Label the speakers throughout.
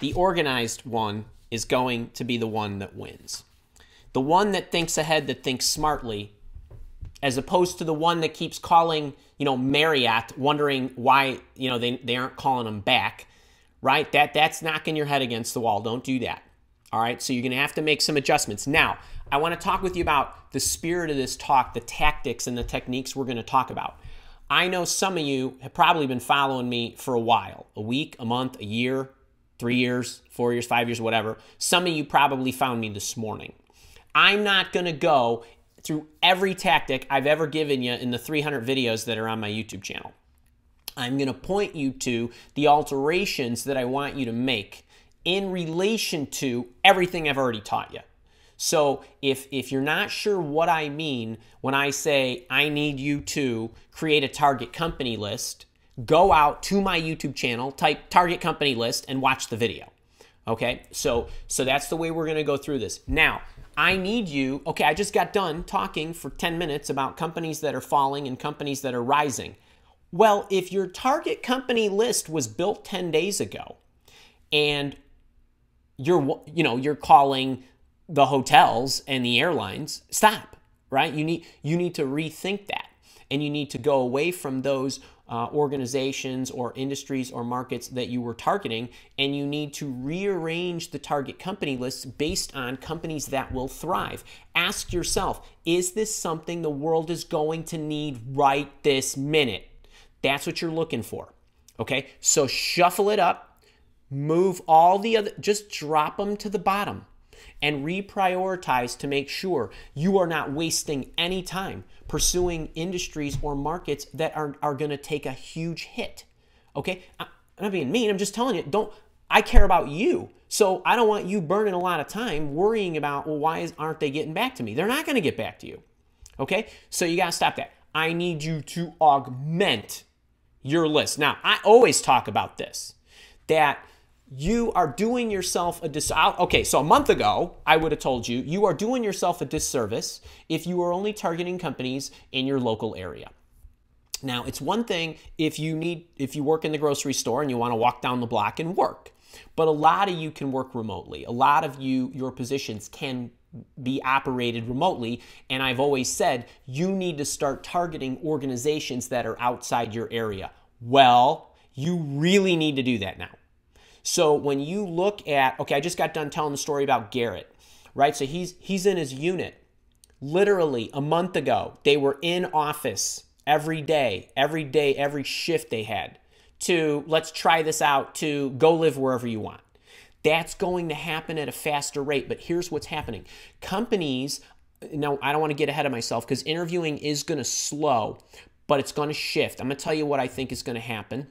Speaker 1: the organized one is going to be the one that wins. The one that thinks ahead, that thinks smartly, as opposed to the one that keeps calling, you know, Marriott, wondering why, you know, they, they aren't calling them back, right? That That's knocking your head against the wall. Don't do that. All right, so you're going to have to make some adjustments. Now, I want to talk with you about the spirit of this talk, the tactics and the techniques we're going to talk about. I know some of you have probably been following me for a while a week, a month, a year, three years, four years, five years, whatever. Some of you probably found me this morning. I'm not going to go through every tactic I've ever given you in the 300 videos that are on my YouTube channel. I'm going to point you to the alterations that I want you to make in relation to everything I've already taught you. So if, if you're not sure what I mean when I say I need you to create a target company list, go out to my YouTube channel, type target company list, and watch the video. Okay, so so that's the way we're gonna go through this. Now, I need you, okay, I just got done talking for 10 minutes about companies that are falling and companies that are rising. Well, if your target company list was built 10 days ago and you're you know, you're calling the hotels and the airlines, stop, right? You need you need to rethink that and you need to go away from those uh, organizations or industries or markets that you were targeting, and you need to rearrange the target company lists based on companies that will thrive. Ask yourself is this something the world is going to need right this minute? That's what you're looking for. Okay, so shuffle it up, move all the other, just drop them to the bottom and reprioritize to make sure you are not wasting any time pursuing industries or markets that are, are going to take a huge hit. Okay? I'm not being mean. I'm just telling you, don't, I care about you. So I don't want you burning a lot of time worrying about, well, why is, aren't they getting back to me? They're not going to get back to you. Okay? So you got to stop that. I need you to augment your list. Now, I always talk about this that you are doing yourself a disservice. Okay, so a month ago, I would have told you, you are doing yourself a disservice if you are only targeting companies in your local area. Now, it's one thing if you need if you work in the grocery store and you want to walk down the block and work. But a lot of you can work remotely. A lot of you your positions can be operated remotely. And I've always said you need to start targeting organizations that are outside your area. Well, you really need to do that now. So when you look at, okay, I just got done telling the story about Garrett, right? So he's he's in his unit. Literally a month ago, they were in office every day, every day, every shift they had to let's try this out to go live wherever you want. That's going to happen at a faster rate. But here's what's happening companies, now I don't want to get ahead of myself because interviewing is going to slow, but it's going to shift. I'm going to tell you what I think is going to happen.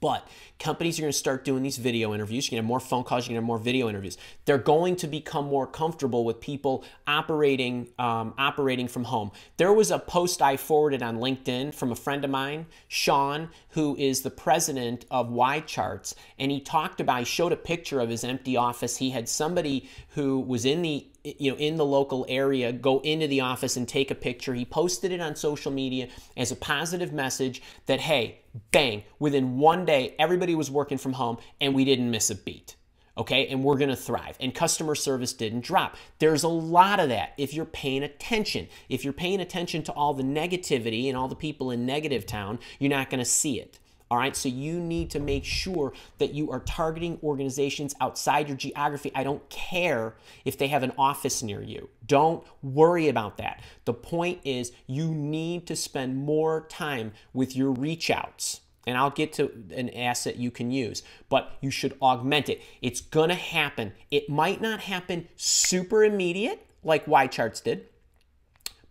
Speaker 1: But companies are going to start doing these video interviews. You're going to have more phone calls. You're going to have more video interviews. They're going to become more comfortable with people operating um, operating from home. There was a post I forwarded on LinkedIn from a friend of mine, Sean, who is the president of Y Charts, and he talked about. He showed a picture of his empty office. He had somebody who was in the you know in the local area go into the office and take a picture he posted it on social media as a positive message that hey bang within one day everybody was working from home and we didn't miss a beat okay and we're going to thrive and customer service didn't drop there's a lot of that if you're paying attention if you're paying attention to all the negativity and all the people in negative town you're not going to see it all right, so you need to make sure that you are targeting organizations outside your geography. I don't care if they have an office near you. Don't worry about that. The point is, you need to spend more time with your reach outs. And I'll get to an asset you can use, but you should augment it. It's gonna happen. It might not happen super immediate like Y charts did,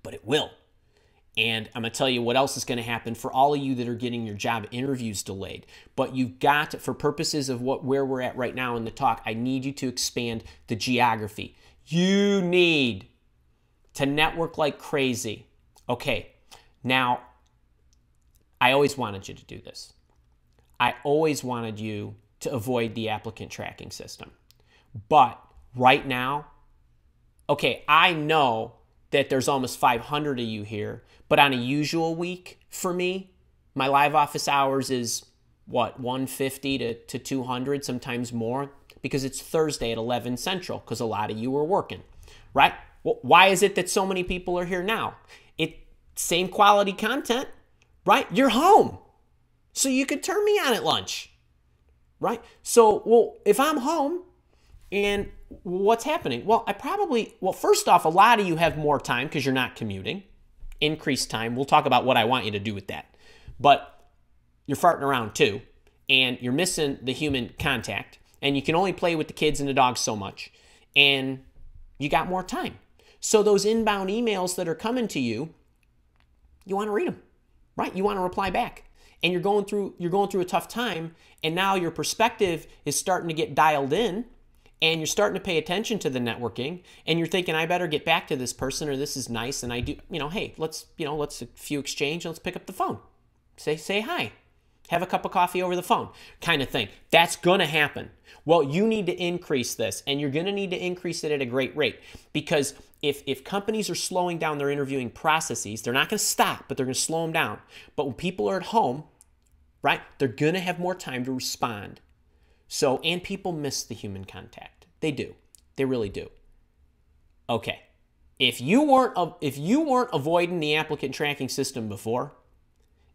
Speaker 1: but it will. And I'm going to tell you what else is going to happen for all of you that are getting your job interviews delayed. But you've got, for purposes of what where we're at right now in the talk, I need you to expand the geography. You need to network like crazy. Okay, now I always wanted you to do this. I always wanted you to avoid the applicant tracking system. But right now, okay, I know that there's almost 500 of you here. But on a usual week for me, my live office hours is what 150 to, to 200, sometimes more, because it's Thursday at 11 Central, because a lot of you are working, right? Well, why is it that so many people are here now? It same quality content, right? You're home, so you could turn me on at lunch, right? So, well, if I'm home and what's happening? Well, I probably, well, first off, a lot of you have more time because you're not commuting. Increased time. We'll talk about what I want you to do with that. But you're farting around too, and you're missing the human contact, and you can only play with the kids and the dogs so much, and you got more time. So those inbound emails that are coming to you, you want to read them, right? You want to reply back and you're going through you're going through a tough time and now your perspective is starting to get dialed in and you're starting to pay attention to the networking and you're thinking i better get back to this person or this is nice and i do you know hey let's you know let's a few exchange let's pick up the phone say say hi have a cup of coffee over the phone kind of thing that's going to happen well you need to increase this and you're going to need to increase it at a great rate because if if companies are slowing down their interviewing processes they're not going to stop but they're going to slow them down but when people are at home right they're going to have more time to respond so, and people miss the human contact. They do. They really do. Okay. If you weren't if you weren't avoiding the applicant tracking system before,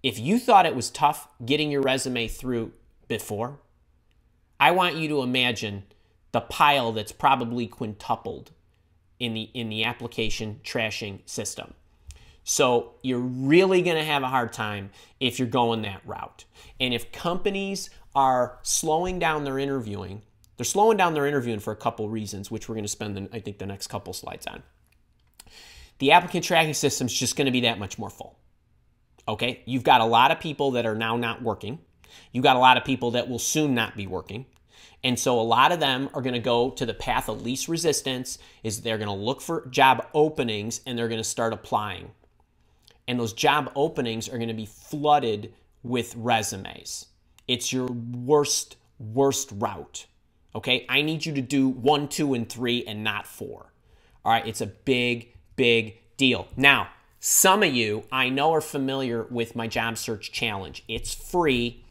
Speaker 1: if you thought it was tough getting your resume through before, I want you to imagine the pile that's probably quintupled in the in the application trashing system. So you're really going to have a hard time if you're going that route. And if companies are slowing down their interviewing. They're slowing down their interviewing for a couple reasons, which we're going to spend, the, I think, the next couple slides on. The applicant tracking system is just going to be that much more full. Okay, you've got a lot of people that are now not working. You've got a lot of people that will soon not be working. And so a lot of them are going to go to the path of least resistance is they're going to look for job openings and they're going to start applying. And those job openings are going to be flooded with resumes. It's your worst, worst route. Okay, I need you to do one, two, and three and not four. All right, it's a big, big deal. Now, some of you I know are familiar with my job search challenge. It's free,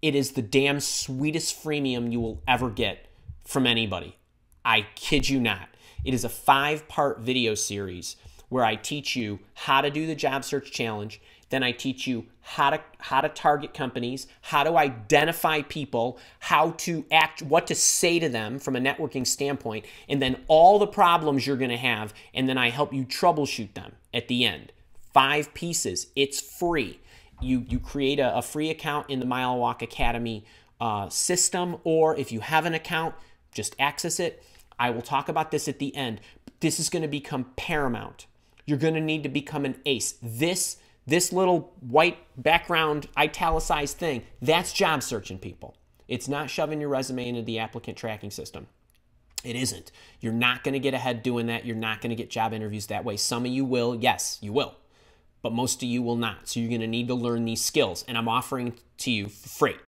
Speaker 1: it is the damn sweetest freemium you will ever get from anybody. I kid you not. It is a five part video series where I teach you how to do the job search challenge then I teach you how to how to target companies, how to identify people, how to act, what to say to them from a networking standpoint, and then all the problems you're going to have, and then I help you troubleshoot them at the end. Five pieces. It's free. You you create a, a free account in the MileWalk Academy uh, system, or if you have an account, just access it. I will talk about this at the end. This is going to become paramount. You're going to need to become an ace. This this little white background italicized thing, that's job searching people. It's not shoving your resume into the applicant tracking system. It isn't. You're not going to get ahead doing that. You're not going to get job interviews that way. Some of you will, yes, you will, but most of you will not. So you're going to need to learn these skills, and I'm offering to you for free.